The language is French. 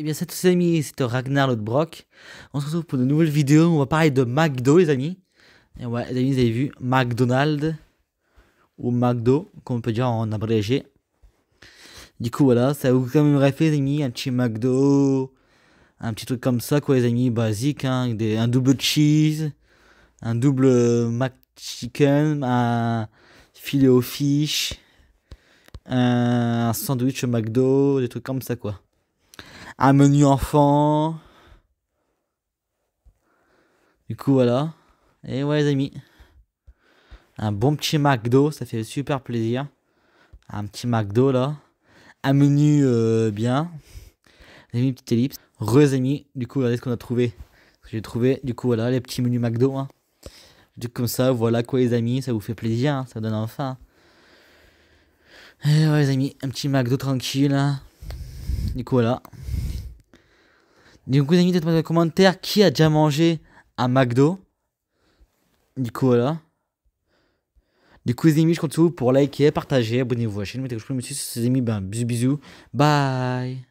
Et eh bien, les amis, c'est Ragnar Lodbrok. On se retrouve pour de nouvelles vidéos. On va parler de McDo, les amis. Et ouais, les amis, vous avez vu McDonald's ou McDo, comme on peut dire en abrégé. Du coup, voilà, ça vous quand même refait les amis, un petit McDo, un petit truc comme ça, quoi, les amis, basique, hein, un double cheese, un double euh, McChicken, un filet au fish, un sandwich McDo, des trucs comme ça, quoi un menu enfant. Du coup, voilà. Et ouais, les amis. Un bon petit McDo, ça fait super plaisir. Un petit McDo là. Un menu euh, bien. Les amis, petite ellipse. Re, amis. Du coup, regardez ce qu'on a trouvé. J'ai trouvé, du coup, voilà, les petits menus McDo. Hein. Du coup, comme ça, voilà quoi, les amis. Ça vous fait plaisir. Hein. ça donne enfin. Et ouais, les amis. Un petit McDo tranquille. Hein. Du coup, voilà. Du coup, les amis, dites-moi dans les commentaires qui a déjà mangé un McDo. Du coup, voilà. Du coup, les amis, je compte sur vous pour liker, partager, abonnez-vous à la chaîne, mettez un pouce bleu, monsieur. amis, ben, bisous, bisous. Bye.